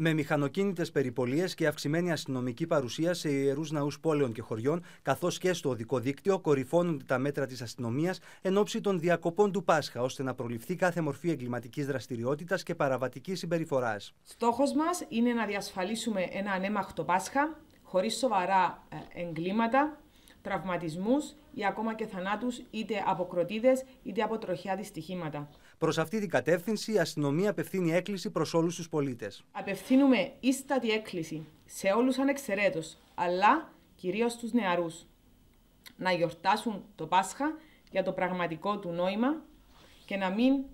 με μηχανοκίνητες περιπολίες και αυξημένη αστυνομική παρουσία σε ιερούς ναούς πόλεων και χωριών, καθώς και στο οδικό δίκτυο, κορυφώνονται τα μέτρα της αστυνομίας εν ώψη των διακοπών του Πάσχα, ώστε να προληφθεί κάθε μορφή εγκληματικής δραστηριότητας και παραβατικής συμπεριφοράς. Στόχος μας είναι να διασφαλίσουμε ένα ανέμαχτο Πάσχα χωρίς σοβαρά ε, εγκλήματα τραυματισμούς ή ακόμα και θανάτους είτε από κροτίδες είτε από τροχιά δυστυχήματα. Προς αυτή την κατεύθυνση, η αστυνομία απευθύνει έκκληση προς όλους τους πολίτες. Απευθύνουμε ίστατη έκκληση σε όλους ανεξαιρέτως, αλλά κυρίως στου νεαρούς. Να γιορτάσουν το Πάσχα για το πραγματικό του νόημα και να μην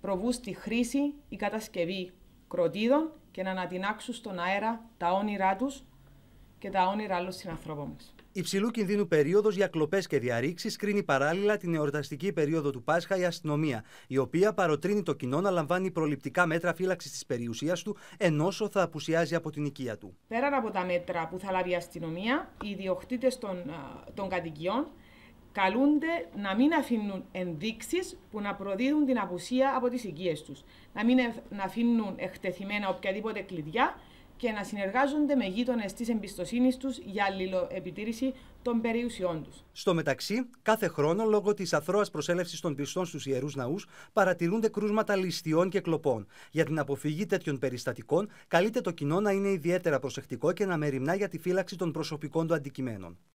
προβούν στη χρήση ή κατασκευή κροτίδων και να ανατινάξουν στον αέρα τα όνειρά τους και τα όνειρα άλλων συνανθρώπων μας. Υψηλού κινδύνου περίοδος για κλοπές και διαρρήξεις κρίνει παράλληλα την εορταστική περίοδο του Πάσχα η αστυνομία, η οποία παροτρύνει το κοινό να λαμβάνει προληπτικά μέτρα φύλαξης της περιουσίας του, ενώ θα απουσιάζει από την οικία του. Πέραν από τα μέτρα που θα λάβει η αστυνομία, οι ιδιοκτήτες των, των κατοικιών καλούνται να μην αφήνουν ενδείξεις που να προδίδουν την απουσία από τις οικίες τους, να μην αφήνουν εκτεθειμένα οποιαδήποτε κλειδιά και να συνεργάζονται με γείτονες της εμπιστοσύνης τους για αλληλοεπιτήρηση των περιουσιών τους. Στο μεταξύ, κάθε χρόνο λόγω της αθρώας προσέλευσης των πιστών στους ιερούς ναούς παρατηρούνται κρούσματα ληστείων και κλοπών. Για την αποφυγή τέτοιων περιστατικών, καλείται το κοινό να είναι ιδιαίτερα προσεκτικό και να μεριμνά για τη φύλαξη των προσωπικών του αντικειμένων.